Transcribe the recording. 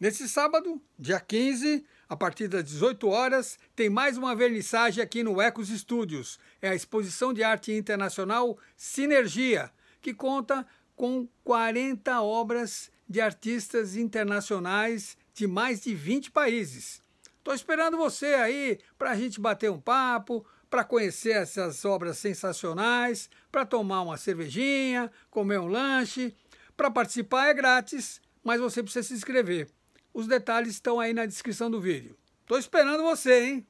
Nesse sábado, dia 15, a partir das 18 horas, tem mais uma vernissagem aqui no Ecos Studios. É a exposição de arte internacional Sinergia, que conta com 40 obras de artistas internacionais de mais de 20 países. Estou esperando você aí para a gente bater um papo, para conhecer essas obras sensacionais, para tomar uma cervejinha, comer um lanche. Para participar é grátis, mas você precisa se inscrever. Os detalhes estão aí na descrição do vídeo. Tô esperando você, hein?